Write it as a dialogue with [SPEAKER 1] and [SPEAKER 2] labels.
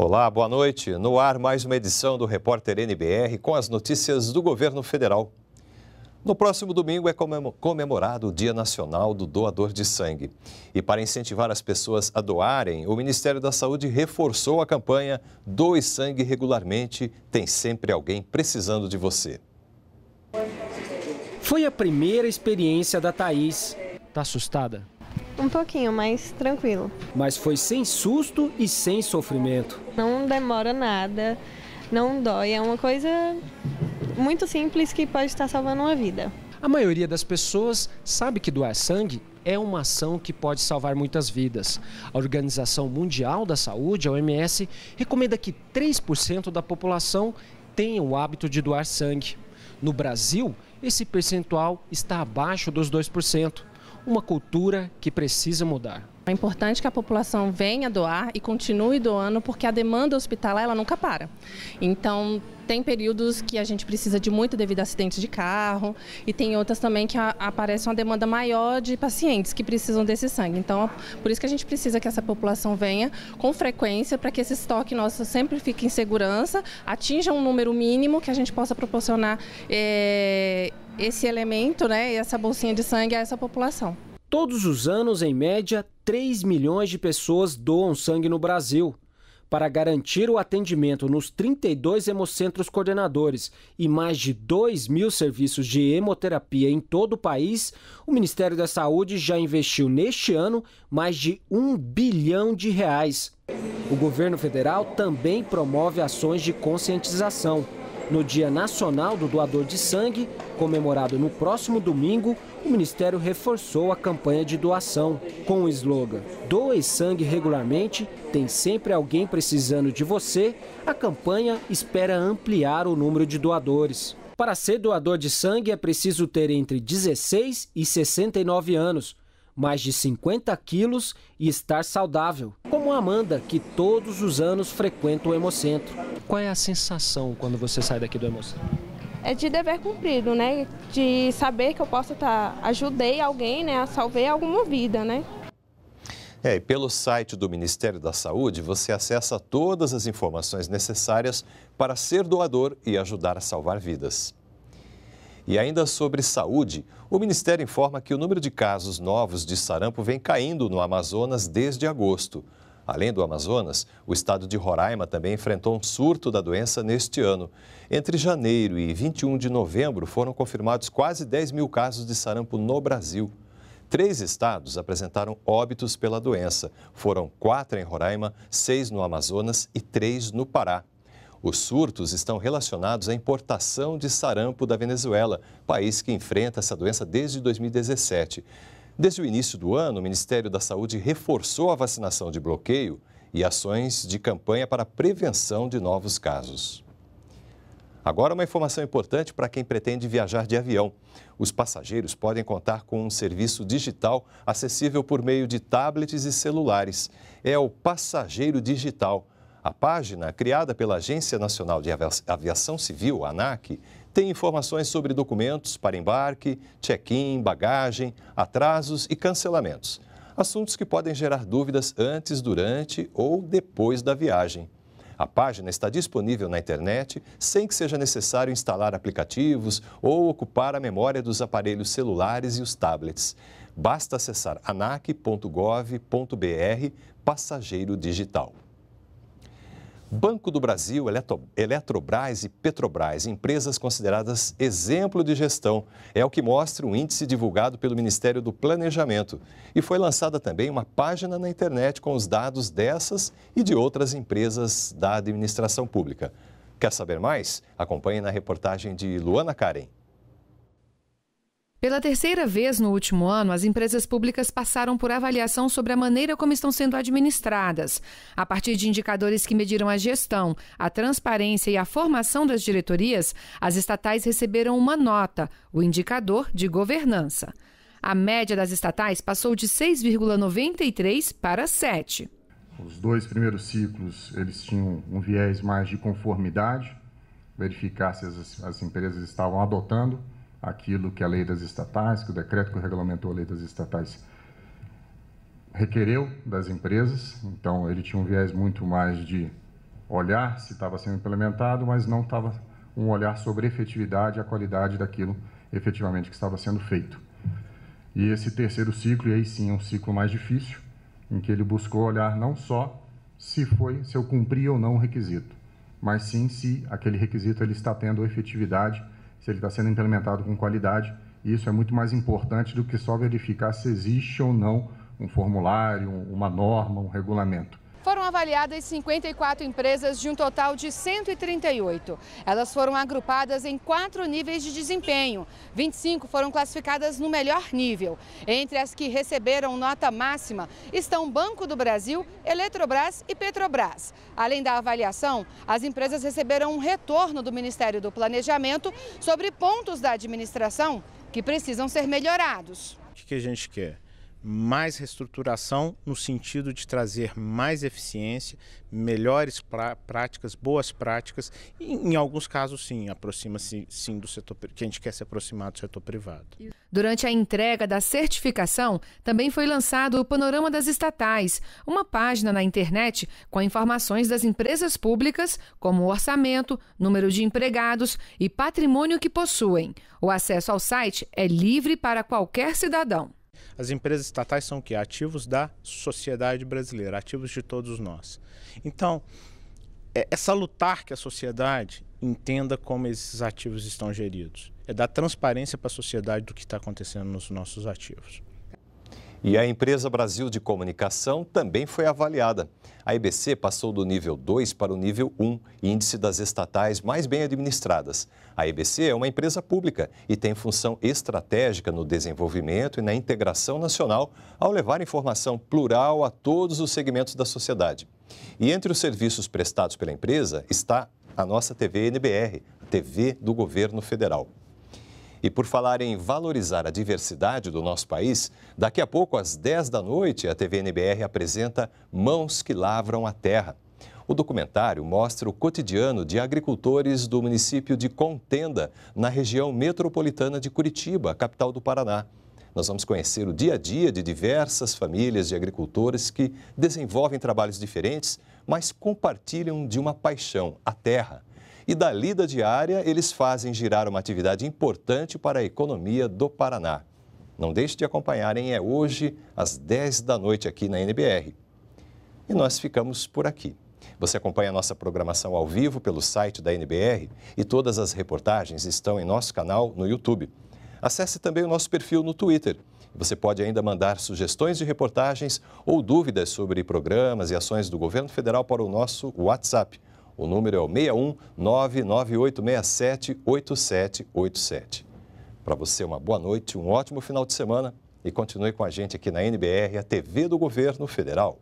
[SPEAKER 1] Olá, boa noite. No ar, mais uma edição do Repórter NBR com as notícias do governo federal. No próximo domingo é comemorado o Dia Nacional do Doador de Sangue. E para incentivar as pessoas a doarem, o Ministério da Saúde reforçou a campanha Doe Sangue Regularmente, tem sempre alguém precisando de você.
[SPEAKER 2] Foi a primeira experiência da Thaís. Está assustada?
[SPEAKER 3] um pouquinho mais tranquilo.
[SPEAKER 2] Mas foi sem susto e sem sofrimento.
[SPEAKER 1] Não demora nada, não dói, é uma coisa muito simples que pode estar salvando uma vida.
[SPEAKER 2] A maioria das pessoas sabe que doar sangue é uma ação que pode salvar muitas vidas. A Organização Mundial da Saúde, a OMS, recomenda que 3% da população tenha o hábito de doar sangue. No Brasil, esse percentual está abaixo dos 2% uma cultura que precisa mudar.
[SPEAKER 3] É importante que a população venha doar e continue doando, porque a demanda hospitalar ela nunca para. Então, tem períodos que a gente precisa de muito devido a acidentes de carro e tem outras também que a, aparece uma demanda maior de pacientes que precisam desse sangue. Então, por isso que a gente precisa que essa população venha com frequência para que esse estoque nosso sempre fique em segurança, atinja um número mínimo que a gente possa proporcionar é, esse elemento, né, essa bolsinha de sangue a essa população.
[SPEAKER 2] Todos os anos, em média, 3 milhões de pessoas doam sangue no Brasil. Para garantir o atendimento nos 32 hemocentros coordenadores e mais de 2 mil serviços de hemoterapia em todo o país, o Ministério da Saúde já investiu neste ano mais de 1 bilhão de reais. O governo federal também promove ações de conscientização. No Dia Nacional do Doador de Sangue, comemorado no próximo domingo, o Ministério reforçou a campanha de doação com o slogan Doe sangue regularmente, tem sempre alguém precisando de você. A campanha espera ampliar o número de doadores. Para ser doador de sangue é preciso ter entre 16 e 69 anos, mais de 50 quilos e estar saudável, como a Amanda, que todos os anos frequenta o Hemocentro. Qual é a sensação quando você sai
[SPEAKER 1] daqui do Emoção?
[SPEAKER 3] É de dever cumprido, né? De saber que eu posso estar tá, ajudei alguém, né, a salvar alguma vida, né?
[SPEAKER 1] É, e pelo site do Ministério da Saúde, você acessa todas as informações necessárias para ser doador e ajudar a salvar vidas. E ainda sobre saúde, o Ministério informa que o número de casos novos de sarampo vem caindo no Amazonas desde agosto. Além do Amazonas, o estado de Roraima também enfrentou um surto da doença neste ano. Entre janeiro e 21 de novembro foram confirmados quase 10 mil casos de sarampo no Brasil. Três estados apresentaram óbitos pela doença. Foram quatro em Roraima, seis no Amazonas e três no Pará. Os surtos estão relacionados à importação de sarampo da Venezuela, país que enfrenta essa doença desde 2017. Desde o início do ano, o Ministério da Saúde reforçou a vacinação de bloqueio e ações de campanha para prevenção de novos casos. Agora, uma informação importante para quem pretende viajar de avião. Os passageiros podem contar com um serviço digital acessível por meio de tablets e celulares. É o Passageiro Digital. A página, criada pela Agência Nacional de Aviação Civil, ANAC, tem informações sobre documentos para embarque, check-in, bagagem, atrasos e cancelamentos. Assuntos que podem gerar dúvidas antes, durante ou depois da viagem. A página está disponível na internet sem que seja necessário instalar aplicativos ou ocupar a memória dos aparelhos celulares e os tablets. Basta acessar anac.gov.br passageiro digital. Banco do Brasil, Eletrobras e Petrobras, empresas consideradas exemplo de gestão, é o que mostra o um índice divulgado pelo Ministério do Planejamento. E foi lançada também uma página na internet com os dados dessas e de outras empresas da administração pública. Quer saber mais? Acompanhe na reportagem de Luana Karen.
[SPEAKER 3] Pela terceira vez no último ano, as empresas públicas passaram por avaliação sobre a maneira como estão sendo administradas, a partir de indicadores que mediram a gestão, a transparência e a formação das diretorias. As estatais receberam uma nota, o indicador de governança. A média das estatais passou de 6,93 para 7.
[SPEAKER 1] Os dois primeiros ciclos eles tinham um viés mais de conformidade, verificar se as, as empresas estavam adotando aquilo que a lei das estatais, que o decreto que regulamentou a lei das estatais requereu das empresas. Então, ele tinha um viés muito mais de olhar se estava sendo implementado, mas não estava um olhar sobre efetividade e a qualidade daquilo efetivamente que estava sendo feito. E esse terceiro ciclo, e aí sim é um ciclo mais difícil, em que ele buscou olhar não só se foi, se eu cumpri ou não o requisito, mas sim se aquele requisito ele está tendo efetividade se ele está sendo implementado com qualidade. E isso é muito mais importante do que só verificar se existe ou não um formulário, uma norma, um regulamento
[SPEAKER 3] foram avaliadas 54 empresas de um total de 138. Elas foram agrupadas em quatro níveis de desempenho. 25 foram classificadas no melhor nível. Entre as que receberam nota máxima estão Banco do Brasil, Eletrobras e Petrobras. Além da avaliação, as empresas receberam um retorno do Ministério do Planejamento sobre pontos da administração que precisam ser melhorados.
[SPEAKER 2] O que a gente quer? mais reestruturação no sentido de trazer mais eficiência, melhores práticas, boas práticas, e em alguns casos sim, aproxima-se sim do setor que a gente quer se aproximar do setor privado.
[SPEAKER 3] Durante a entrega da certificação, também foi lançado o Panorama das Estatais, uma página na internet com informações das empresas públicas, como orçamento, número de empregados e patrimônio que possuem. O acesso ao site é livre para qualquer
[SPEAKER 2] cidadão. As empresas estatais são o quê? Ativos da sociedade brasileira, ativos de todos nós. Então, é, salutar que a sociedade entenda como esses ativos estão geridos. É dar transparência para a sociedade do que está acontecendo nos nossos
[SPEAKER 1] ativos. E a empresa Brasil de Comunicação também foi avaliada. A EBC passou do nível 2 para o nível 1, índice das estatais mais bem administradas. A EBC é uma empresa pública e tem função estratégica no desenvolvimento e na integração nacional ao levar informação plural a todos os segmentos da sociedade. E entre os serviços prestados pela empresa está a nossa TV NBR, a TV do governo federal. E por falar em valorizar a diversidade do nosso país, daqui a pouco, às 10 da noite, a TV NBR apresenta Mãos que Lavram a Terra. O documentário mostra o cotidiano de agricultores do município de Contenda, na região metropolitana de Curitiba, capital do Paraná. Nós vamos conhecer o dia a dia de diversas famílias de agricultores que desenvolvem trabalhos diferentes, mas compartilham de uma paixão, a terra. E da lida diária, eles fazem girar uma atividade importante para a economia do Paraná. Não deixe de acompanharem, é hoje às 10 da noite aqui na NBR. E nós ficamos por aqui. Você acompanha a nossa programação ao vivo pelo site da NBR e todas as reportagens estão em nosso canal no YouTube. Acesse também o nosso perfil no Twitter. Você pode ainda mandar sugestões de reportagens ou dúvidas sobre programas e ações do governo federal para o nosso WhatsApp. O número é o 61998678787. Para você, uma boa noite, um ótimo final de semana e continue com a gente aqui na NBR, a TV do Governo Federal.